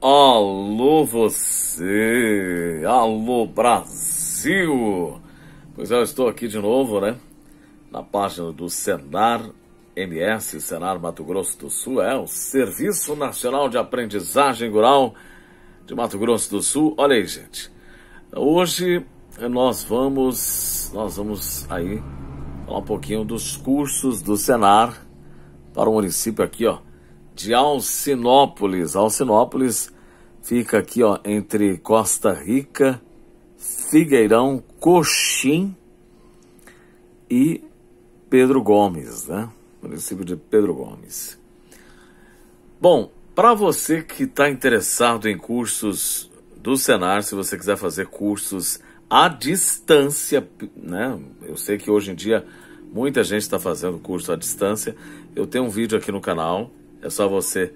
Alô você, alô Brasil! Pois é, eu estou aqui de novo, né? Na página do Senar MS, Senar Mato Grosso do Sul, é o Serviço Nacional de Aprendizagem Rural de Mato Grosso do Sul. Olha aí, gente. Hoje nós vamos, nós vamos aí falar um pouquinho dos cursos do Senar para o município aqui, ó, de Alcinópolis. Alcinópolis fica aqui ó, entre Costa Rica, Figueirão, Coxim e Pedro Gomes, né? Município de Pedro Gomes. Bom, para você que está interessado em cursos do Senar, se você quiser fazer cursos à distância, né? Eu sei que hoje em dia muita gente está fazendo curso à distância. Eu tenho um vídeo aqui no canal é só você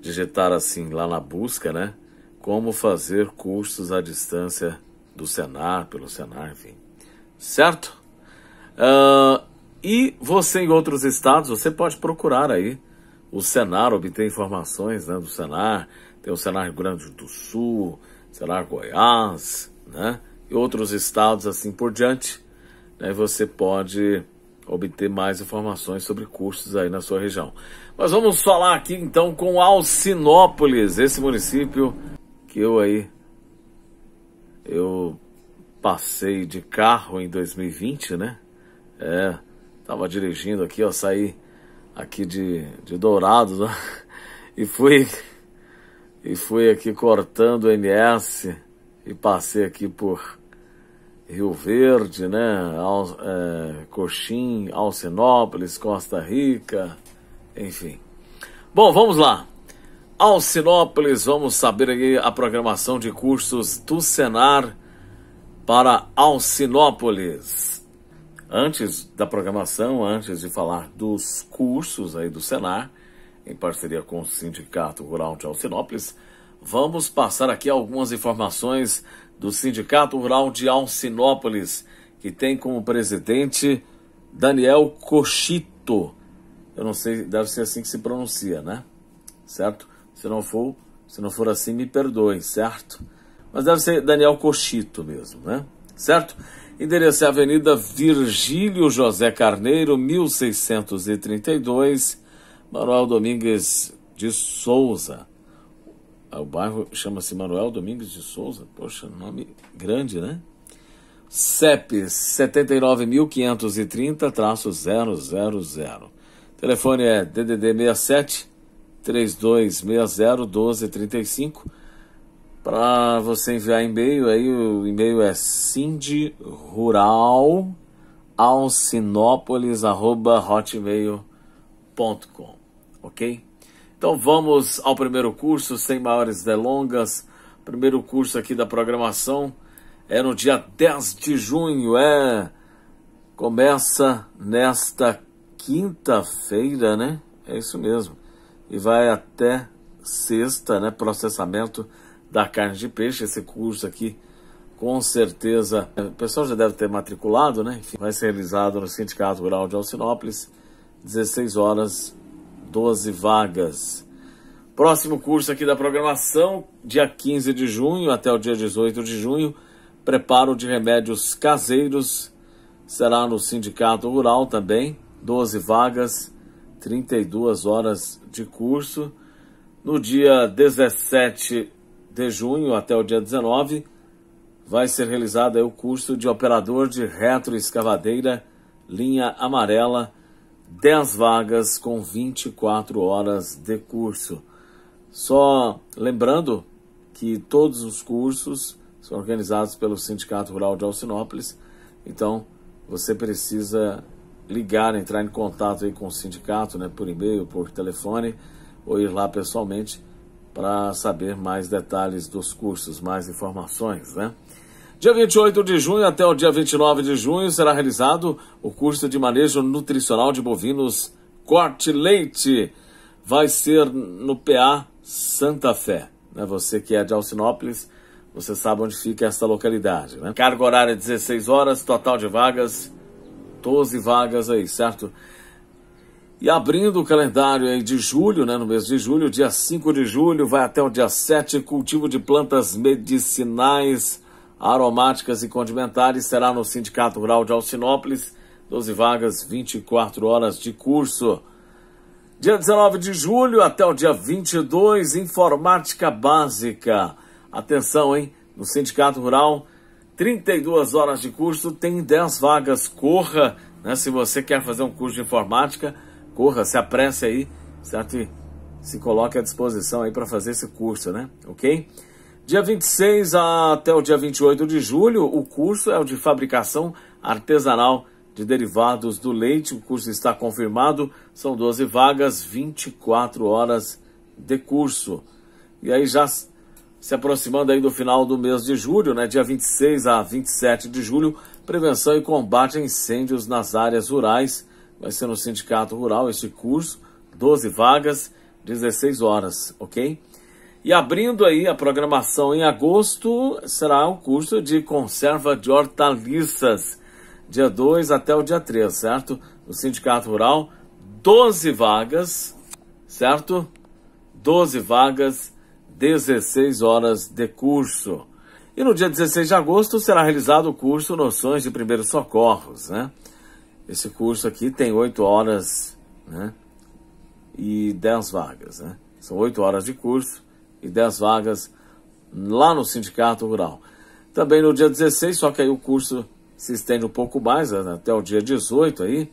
digitar assim lá na busca, né? Como fazer cursos à distância do Senar, pelo Senar, enfim. Certo? Uh, e você em outros estados, você pode procurar aí o Senar, obter informações né, do Senar. Tem o Senar Rio Grande do Sul, Senar Goiás, né? E outros estados assim por diante. Né, você pode obter mais informações sobre custos aí na sua região. Mas vamos falar aqui então com Alcinópolis, esse município que eu aí eu passei de carro em 2020, né? É, tava dirigindo aqui, ó, saí aqui de, de Dourados, né? e fui e fui aqui cortando o MS e passei aqui por Rio Verde, né? Al, é, Coxim, Alcinópolis, Costa Rica, enfim. Bom, vamos lá. Alcinópolis, vamos saber aí a programação de cursos do Senar para Alcinópolis. Antes da programação, antes de falar dos cursos aí do Senar, em parceria com o Sindicato Rural de Alcinópolis, Vamos passar aqui algumas informações do Sindicato Rural de Alcinópolis, que tem como presidente Daniel Cochito. Eu não sei, deve ser assim que se pronuncia, né? Certo? Se não for, se não for assim, me perdoem, certo? Mas deve ser Daniel Cochito mesmo, né? Certo? Endereço é Avenida Virgílio José Carneiro, 1632, Manuel Domingues de Souza. Ah, o bairro chama-se Manuel Domingues de Souza. Poxa, nome grande, né? CEP 79530-000. Telefone é DDD 67 3260 1235. Para você enviar e-mail, aí o e-mail é cindrural.alcinópolis.hotmail.com, ok? Então vamos ao primeiro curso, sem maiores delongas. Primeiro curso aqui da programação é no dia 10 de junho, é. Começa nesta quinta-feira, né? É isso mesmo. E vai até sexta, né? Processamento da carne de peixe. Esse curso aqui, com certeza, o pessoal já deve ter matriculado, né? Enfim, vai ser realizado no Sindicato Rural de Alcinópolis, 16 horas 12 vagas. Próximo curso aqui da programação, dia 15 de junho até o dia 18 de junho, preparo de remédios caseiros, será no Sindicato Rural também, 12 vagas, 32 horas de curso. No dia 17 de junho até o dia 19, vai ser realizado o curso de operador de retroescavadeira, linha amarela, 10 vagas com 24 horas de curso. Só lembrando que todos os cursos são organizados pelo Sindicato Rural de Alcinópolis, então você precisa ligar, entrar em contato aí com o sindicato, né, por e-mail, por telefone, ou ir lá pessoalmente para saber mais detalhes dos cursos, mais informações, né? Dia 28 de junho até o dia 29 de junho será realizado o curso de manejo nutricional de bovinos corte leite. Vai ser no PA Santa Fé. Né? Você que é de Alcinópolis, você sabe onde fica essa localidade. Né? Carga horária 16 é horas, total de vagas 12 vagas aí, certo? E abrindo o calendário aí de julho, né, no mês de julho, dia 5 de julho, vai até o dia 7, cultivo de plantas medicinais aromáticas e condimentares será no Sindicato Rural de Alcinópolis, 12 vagas, 24 horas de curso. Dia 19 de julho até o dia 22, informática básica. Atenção, hein? No Sindicato Rural, 32 horas de curso, tem 10 vagas. Corra, né? Se você quer fazer um curso de informática, corra, se apresse aí, certo? E se coloque à disposição aí para fazer esse curso, né? Ok? Dia 26 até o dia 28 de julho, o curso é o de fabricação artesanal de derivados do leite. O curso está confirmado, são 12 vagas, 24 horas de curso. E aí já se aproximando aí do final do mês de julho, né, dia 26 a 27 de julho, prevenção e combate a incêndios nas áreas rurais. Vai ser no Sindicato Rural este curso, 12 vagas, 16 horas, ok? E abrindo aí a programação em agosto, será o um curso de conserva de hortaliças, dia 2 até o dia 3, certo? No Sindicato Rural, 12 vagas, certo? 12 vagas, 16 horas de curso. E no dia 16 de agosto será realizado o curso Noções de Primeiros Socorros, né? Esse curso aqui tem 8 horas, né? E 10 vagas, né? São 8 horas de curso e 10 vagas lá no Sindicato Rural. Também no dia 16, só que aí o curso se estende um pouco mais, né, até o dia 18 aí.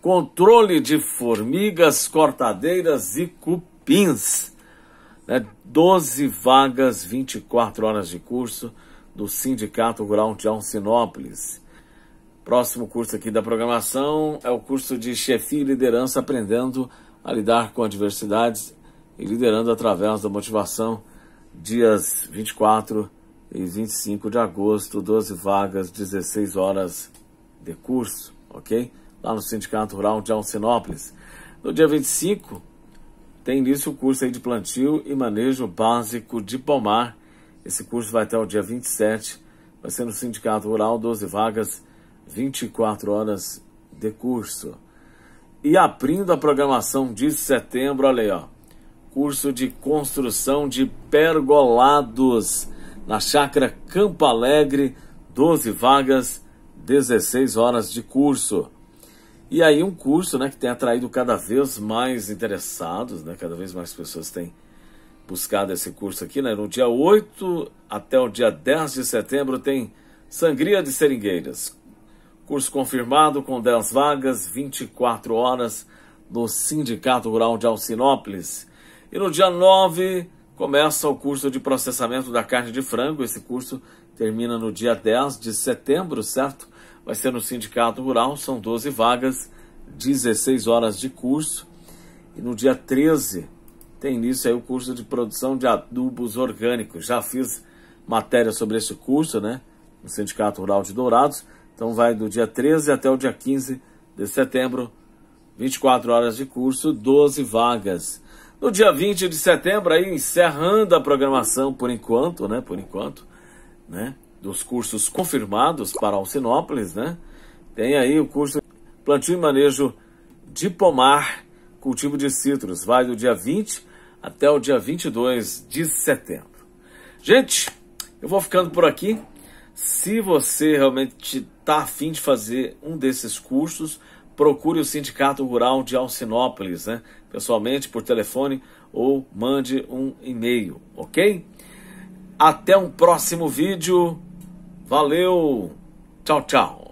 Controle de formigas, cortadeiras e cupins. Né? 12 vagas, 24 horas de curso do Sindicato Rural de Alcinópolis. Próximo curso aqui da programação é o curso de Chefia e Liderança Aprendendo a Lidar com Adversidades e liderando através da motivação, dias 24 e 25 de agosto, 12 vagas, 16 horas de curso, ok? Lá no Sindicato Rural de Alcinópolis. No dia 25, tem início o curso aí de plantio e manejo básico de pomar. Esse curso vai até o dia 27, vai ser no Sindicato Rural, 12 vagas, 24 horas de curso. E abrindo a programação de setembro, olha aí, ó curso de construção de pergolados na Chácara Campo Alegre, 12 vagas, 16 horas de curso. E aí um curso né, que tem atraído cada vez mais interessados, né, cada vez mais pessoas têm buscado esse curso aqui. Né, no dia 8 até o dia 10 de setembro tem Sangria de Seringueiras. Curso confirmado com 10 vagas, 24 horas no Sindicato Rural de Alcinópolis. E no dia 9 começa o curso de processamento da carne de frango. Esse curso termina no dia 10 de setembro, certo? Vai ser no Sindicato Rural, são 12 vagas, 16 horas de curso. E no dia 13 tem início aí o curso de produção de adubos orgânicos. Já fiz matéria sobre esse curso, né? No Sindicato Rural de Dourados. Então vai do dia 13 até o dia 15 de setembro, 24 horas de curso, 12 vagas. No dia 20 de setembro, aí encerrando a programação por enquanto, né? Por enquanto, né? Dos cursos confirmados para Alcinópolis, né? Tem aí o curso Plantio e Manejo de Pomar, cultivo de citros, vai do dia 20 até o dia 22 de setembro. Gente, eu vou ficando por aqui. Se você realmente está afim de fazer um desses cursos, procure o Sindicato Rural de Alcinópolis, né? pessoalmente, por telefone ou mande um e-mail, ok? Até um próximo vídeo. Valeu! Tchau, tchau!